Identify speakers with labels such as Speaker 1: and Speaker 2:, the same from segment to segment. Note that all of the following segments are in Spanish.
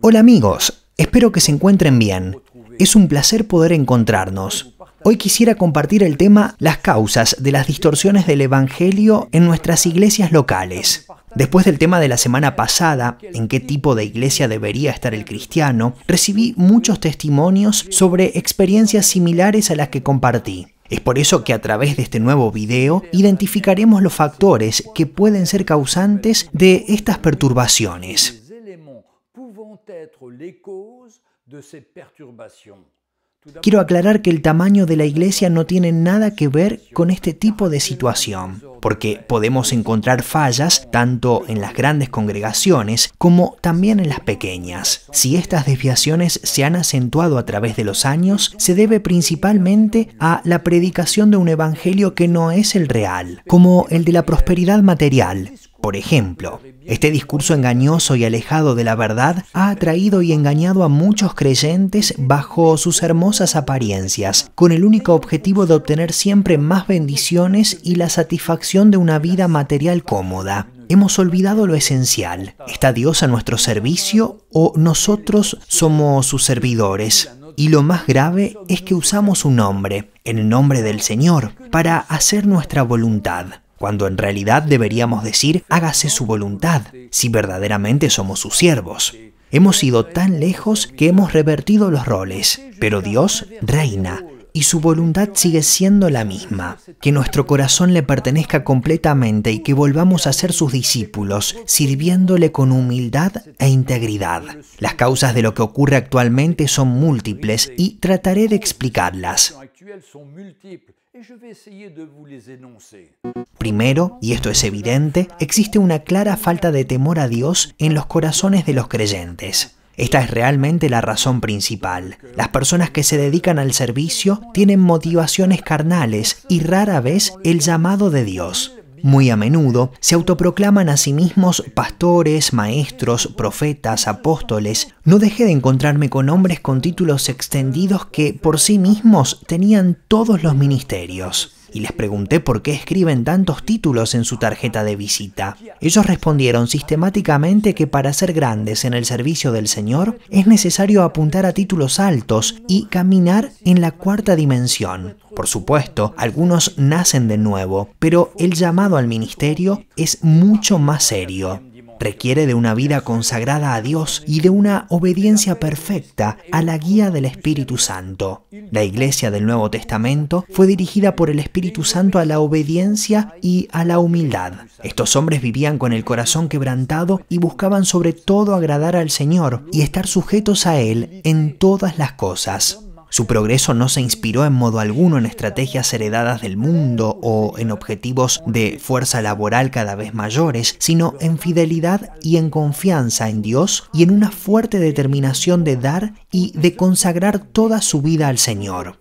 Speaker 1: Hola amigos, espero que se encuentren bien. Es un placer poder encontrarnos. Hoy quisiera compartir el tema Las causas de las distorsiones del Evangelio en nuestras iglesias locales. Después del tema de la semana pasada, en qué tipo de iglesia debería estar el cristiano, recibí muchos testimonios sobre experiencias similares a las que compartí. Es por eso que a través de este nuevo video identificaremos los factores que pueden ser causantes de estas perturbaciones. Quiero aclarar que el tamaño de la iglesia no tiene nada que ver con este tipo de situación, porque podemos encontrar fallas tanto en las grandes congregaciones como también en las pequeñas. Si estas desviaciones se han acentuado a través de los años, se debe principalmente a la predicación de un evangelio que no es el real, como el de la prosperidad material, por ejemplo, este discurso engañoso y alejado de la verdad ha atraído y engañado a muchos creyentes bajo sus hermosas apariencias, con el único objetivo de obtener siempre más bendiciones y la satisfacción de una vida material cómoda. Hemos olvidado lo esencial. ¿Está Dios a nuestro servicio o nosotros somos sus servidores? Y lo más grave es que usamos un nombre, en el nombre del Señor, para hacer nuestra voluntad cuando en realidad deberíamos decir, hágase su voluntad, si verdaderamente somos sus siervos. Hemos ido tan lejos que hemos revertido los roles, pero Dios reina y su voluntad sigue siendo la misma, que nuestro corazón le pertenezca completamente y que volvamos a ser sus discípulos, sirviéndole con humildad e integridad. Las causas de lo que ocurre actualmente son múltiples y trataré de explicarlas. Primero, y esto es evidente, existe una clara falta de temor a Dios en los corazones de los creyentes. Esta es realmente la razón principal. Las personas que se dedican al servicio tienen motivaciones carnales y rara vez el llamado de Dios. Muy a menudo se autoproclaman a sí mismos pastores, maestros, profetas, apóstoles. No dejé de encontrarme con hombres con títulos extendidos que por sí mismos tenían todos los ministerios y les pregunté por qué escriben tantos títulos en su tarjeta de visita. Ellos respondieron sistemáticamente que para ser grandes en el servicio del Señor es necesario apuntar a títulos altos y caminar en la cuarta dimensión. Por supuesto, algunos nacen de nuevo, pero el llamado al ministerio es mucho más serio requiere de una vida consagrada a Dios y de una obediencia perfecta a la guía del Espíritu Santo. La Iglesia del Nuevo Testamento fue dirigida por el Espíritu Santo a la obediencia y a la humildad. Estos hombres vivían con el corazón quebrantado y buscaban sobre todo agradar al Señor y estar sujetos a Él en todas las cosas. Su progreso no se inspiró en modo alguno en estrategias heredadas del mundo o en objetivos de fuerza laboral cada vez mayores, sino en fidelidad y en confianza en Dios y en una fuerte determinación de dar y de consagrar toda su vida al Señor.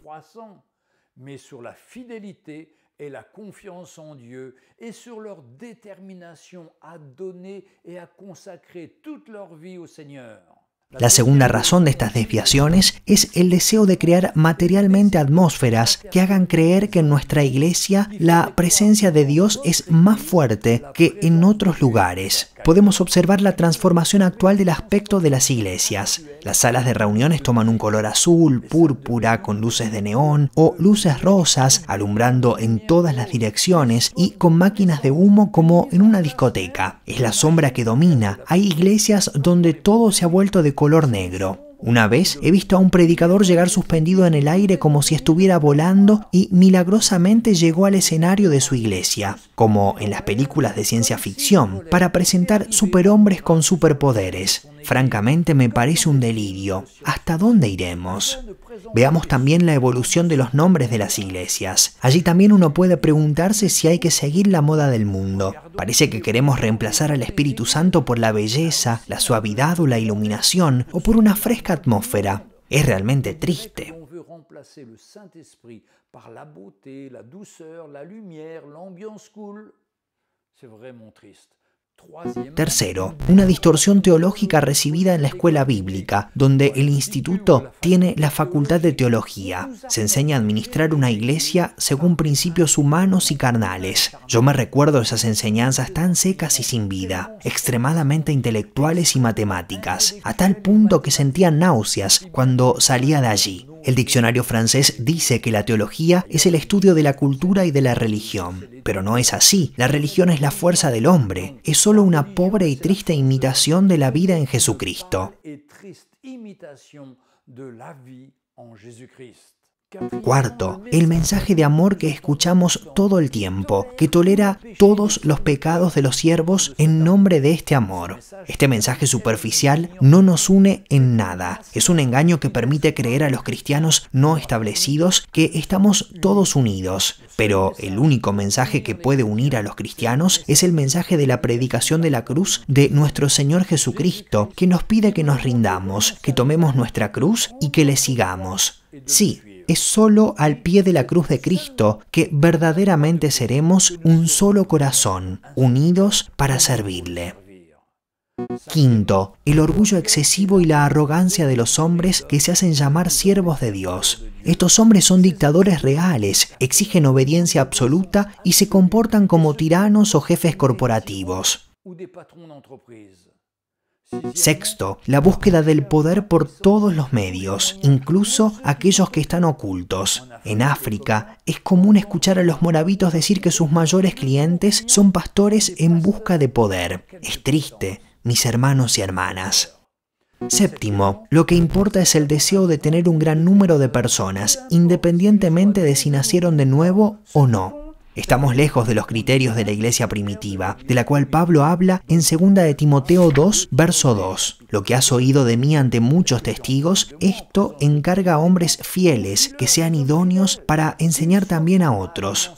Speaker 2: La segunda razón de estas
Speaker 1: desviaciones es el deseo de crear materialmente atmósferas que hagan creer que en nuestra iglesia la presencia de Dios es más fuerte que en otros lugares podemos observar la transformación actual del aspecto de las iglesias. Las salas de reuniones toman un color azul, púrpura, con luces de neón o luces rosas, alumbrando en todas las direcciones y con máquinas de humo como en una discoteca. Es la sombra que domina. Hay iglesias donde todo se ha vuelto de color negro. Una vez he visto a un predicador llegar suspendido en el aire como si estuviera volando y milagrosamente llegó al escenario de su iglesia, como en las películas de ciencia ficción, para presentar superhombres con superpoderes. Francamente me parece un delirio. ¿Hasta dónde iremos? Veamos también la evolución de los nombres de las iglesias. Allí también uno puede preguntarse si hay que seguir la moda del mundo. Parece que queremos reemplazar al Espíritu Santo por la belleza, la suavidad o la iluminación, o por una fresca atmósfera. Es realmente triste. triste Tercero, una distorsión teológica recibida en la escuela bíblica, donde el instituto tiene la facultad de teología. Se enseña a administrar una iglesia según principios humanos y carnales. Yo me recuerdo esas enseñanzas tan secas y sin vida, extremadamente intelectuales y matemáticas, a tal punto que sentía náuseas cuando salía de allí. El diccionario francés dice que la teología es el estudio de la cultura y de la religión, pero no es así. La religión es la fuerza del hombre, es solo una pobre y triste imitación de la vida en Jesucristo. Cuarto, el mensaje de amor que escuchamos todo el tiempo, que tolera todos los pecados de los siervos en nombre de este amor. Este mensaje superficial no nos une en nada. Es un engaño que permite creer a los cristianos no establecidos que estamos todos unidos. Pero el único mensaje que puede unir a los cristianos es el mensaje de la predicación de la cruz de nuestro Señor Jesucristo, que nos pide que nos rindamos, que tomemos nuestra cruz y que le sigamos. Sí, es solo al pie de la cruz de Cristo que verdaderamente seremos un solo corazón, unidos para servirle. Quinto, el orgullo excesivo y la arrogancia de los hombres que se hacen llamar siervos de Dios. Estos hombres son dictadores reales, exigen obediencia absoluta y se comportan como tiranos o jefes corporativos. Sexto, la búsqueda del poder por todos los medios, incluso aquellos que están ocultos. En África es común escuchar a los moravitos decir que sus mayores clientes son pastores en busca de poder. Es triste, mis hermanos y hermanas. Séptimo, lo que importa es el deseo de tener un gran número de personas, independientemente de si nacieron de nuevo o no. Estamos lejos de los criterios de la iglesia primitiva, de la cual Pablo habla en 2 de Timoteo 2, verso 2. Lo que has oído de mí ante muchos testigos, esto encarga a hombres fieles que sean idóneos para enseñar también a otros.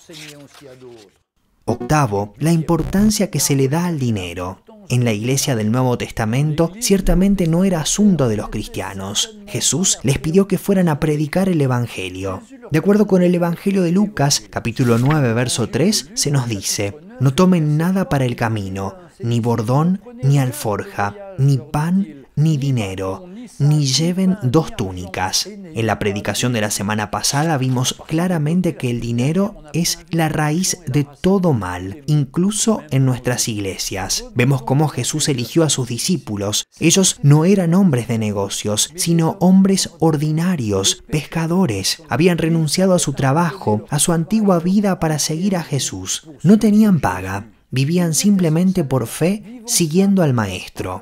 Speaker 1: Octavo, la importancia que se le da al dinero. En la iglesia del Nuevo Testamento ciertamente no era asunto de los cristianos. Jesús les pidió que fueran a predicar el Evangelio. De acuerdo con el Evangelio de Lucas, capítulo 9, verso 3, se nos dice, no tomen nada para el camino, ni bordón, ni alforja, ni pan, ni dinero ni lleven dos túnicas. En la predicación de la semana pasada vimos claramente que el dinero es la raíz de todo mal, incluso en nuestras iglesias. Vemos cómo Jesús eligió a sus discípulos. Ellos no eran hombres de negocios, sino hombres ordinarios, pescadores. Habían renunciado a su trabajo, a su antigua vida para seguir a Jesús. No tenían paga, vivían simplemente por fe siguiendo al Maestro.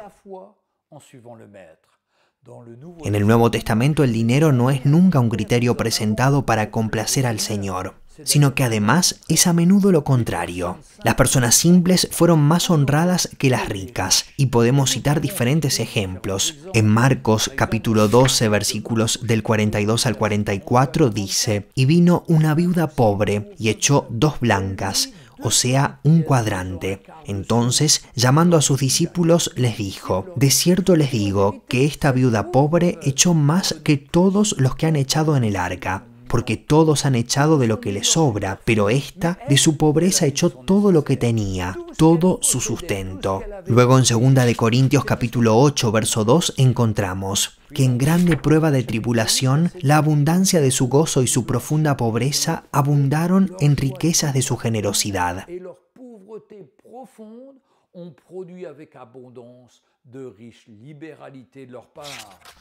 Speaker 1: En el Nuevo Testamento el dinero no es nunca un criterio presentado para complacer al Señor, sino que además es a menudo lo contrario. Las personas simples fueron más honradas que las ricas, y podemos citar diferentes ejemplos. En Marcos capítulo 12 versículos del 42 al 44 dice, y vino una viuda pobre y echó dos blancas, o sea, un cuadrante. Entonces, llamando a sus discípulos, les dijo, De cierto les digo que esta viuda pobre echó más que todos los que han echado en el arca porque todos han echado de lo que les sobra, pero ésta de su pobreza echó todo lo que tenía, todo su sustento. Luego en 2 de Corintios capítulo 8 verso 2 encontramos que en grande prueba de tribulación la abundancia de su gozo y su profunda pobreza abundaron en riquezas de su generosidad.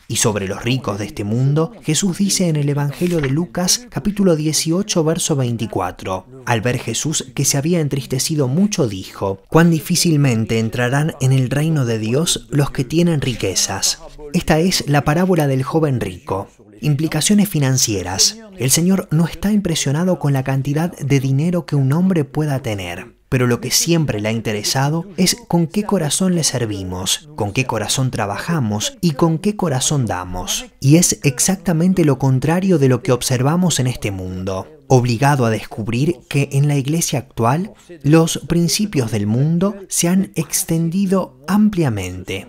Speaker 1: Y sobre los ricos de este mundo, Jesús dice en el Evangelio de Lucas capítulo 18 verso 24, al ver Jesús que se había entristecido mucho, dijo, cuán difícilmente entrarán en el reino de Dios los que tienen riquezas. Esta es la parábola del joven rico. Implicaciones financieras. El Señor no está impresionado con la cantidad de dinero que un hombre pueda tener pero lo que siempre le ha interesado es con qué corazón le servimos, con qué corazón trabajamos y con qué corazón damos. Y es exactamente lo contrario de lo que observamos en este mundo obligado a descubrir que en la iglesia actual los principios del mundo se han extendido ampliamente.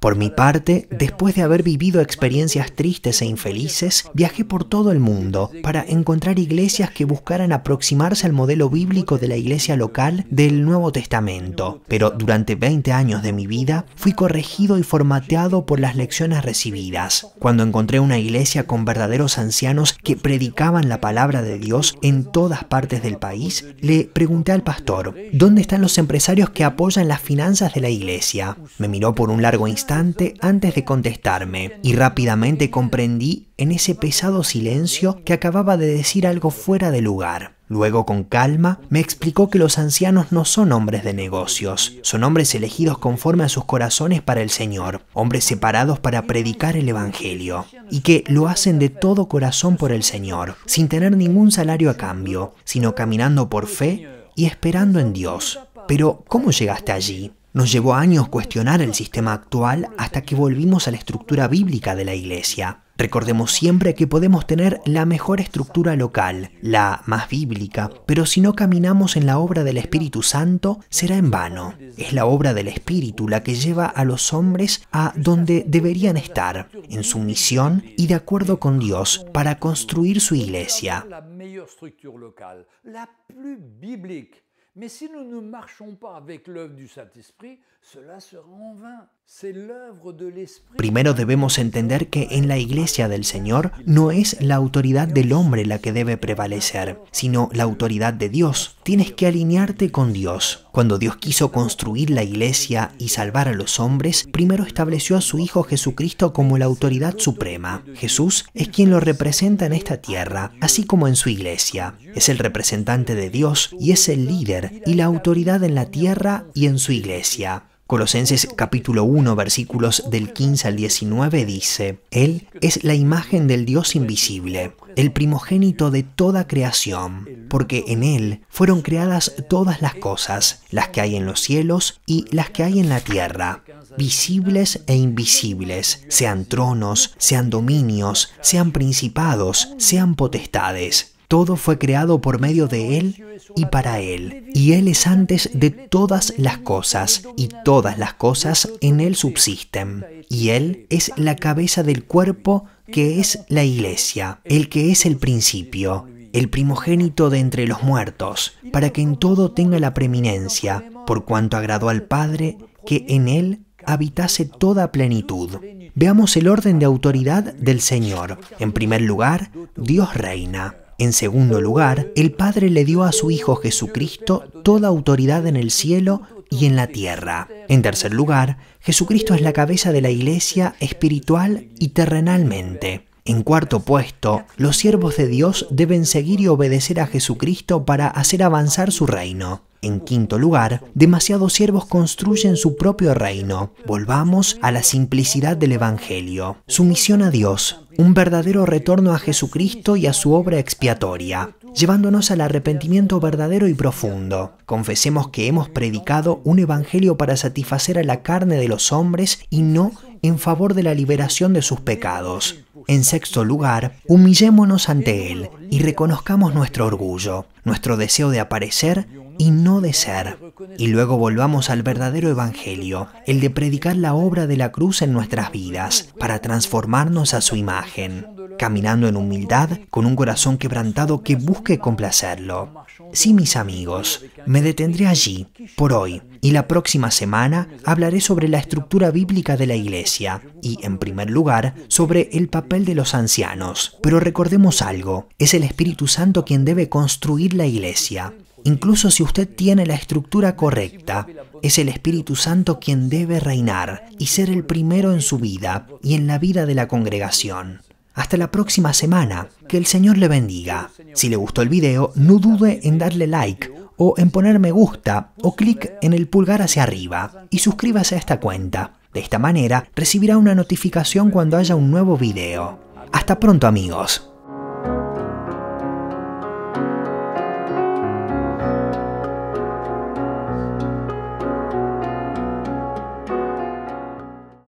Speaker 2: Por mi parte,
Speaker 1: después de haber vivido experiencias tristes e infelices, viajé por todo el mundo para encontrar iglesias que buscaran aproximarse al modelo bíblico de la iglesia local del Nuevo Testamento. Pero durante 20 años de mi vida fui corregido y formateado por las lecciones recibidas. Cuando encontré una iglesia con verdaderos ancianos que predicaban la palabra de Dios en todas partes del país, le pregunté al pastor, ¿dónde están los empresarios que apoyan las finanzas de la iglesia? Me miró por un largo instante antes de contestarme y rápidamente comprendí en ese pesado silencio que acababa de decir algo fuera de lugar. Luego, con calma, me explicó que los ancianos no son hombres de negocios, son hombres elegidos conforme a sus corazones para el Señor, hombres separados para predicar el Evangelio, y que lo hacen de todo corazón por el Señor, sin tener ningún salario a cambio, sino caminando por fe y esperando en Dios. Pero, ¿cómo llegaste allí? Nos llevó años cuestionar el sistema actual hasta que volvimos a la estructura bíblica de la Iglesia. Recordemos siempre que podemos tener la mejor estructura local, la más bíblica, pero si no caminamos en la obra del Espíritu Santo, será en vano. Es la obra del Espíritu la que lleva a los hombres a donde deberían estar, en su misión y de acuerdo con Dios, para construir su iglesia.
Speaker 2: Mais si nous ne marchons pas avec l'œuvre du Saint-Esprit, cela sera en vain.
Speaker 1: Primero debemos entender que en la iglesia del Señor no es la autoridad del hombre la que debe prevalecer, sino la autoridad de Dios. Tienes que alinearte con Dios. Cuando Dios quiso construir la iglesia y salvar a los hombres, primero estableció a su Hijo Jesucristo como la autoridad suprema. Jesús es quien lo representa en esta tierra, así como en su iglesia. Es el representante de Dios y es el líder y la autoridad en la tierra y en su iglesia. Colosenses capítulo 1 versículos del 15 al 19 dice, Él es la imagen del Dios invisible, el primogénito de toda creación, porque en Él fueron creadas todas las cosas, las que hay en los cielos y las que hay en la tierra, visibles e invisibles, sean tronos, sean dominios, sean principados, sean potestades todo fue creado por medio de Él y para Él, y Él es antes de todas las cosas, y todas las cosas en Él subsisten. Y Él es la cabeza del cuerpo que es la iglesia, el que es el principio, el primogénito de entre los muertos, para que en todo tenga la preeminencia, por cuanto agradó al Padre que en Él habitase toda plenitud. Veamos el orden de autoridad del Señor. En primer lugar, Dios reina. En segundo lugar, el Padre le dio a su Hijo Jesucristo toda autoridad en el cielo y en la tierra. En tercer lugar, Jesucristo es la cabeza de la Iglesia espiritual y terrenalmente. En cuarto puesto, los siervos de Dios deben seguir y obedecer a Jesucristo para hacer avanzar su reino. En quinto lugar, demasiados siervos construyen su propio reino. Volvamos a la simplicidad del Evangelio. Sumisión a Dios, un verdadero retorno a Jesucristo y a su obra expiatoria, llevándonos al arrepentimiento verdadero y profundo. Confesemos que hemos predicado un evangelio para satisfacer a la carne de los hombres y no en favor de la liberación de sus pecados. En sexto lugar, humillémonos ante Él y reconozcamos nuestro orgullo, nuestro deseo de aparecer y no de ser. Y luego volvamos al verdadero Evangelio, el de predicar la obra de la cruz en nuestras vidas, para transformarnos a su imagen caminando en humildad, con un corazón quebrantado que busque complacerlo. Sí, mis amigos, me detendré allí, por hoy, y la próxima semana hablaré sobre la estructura bíblica de la Iglesia, y en primer lugar, sobre el papel de los ancianos. Pero recordemos algo, es el Espíritu Santo quien debe construir la Iglesia. Incluso si usted tiene la estructura correcta, es el Espíritu Santo quien debe reinar y ser el primero en su vida y en la vida de la congregación. Hasta la próxima semana. Que el Señor le bendiga. Si le gustó el video, no dude en darle like o en poner me gusta o clic en el pulgar hacia arriba y suscríbase a esta cuenta. De esta manera recibirá una notificación cuando haya un nuevo video. Hasta pronto amigos.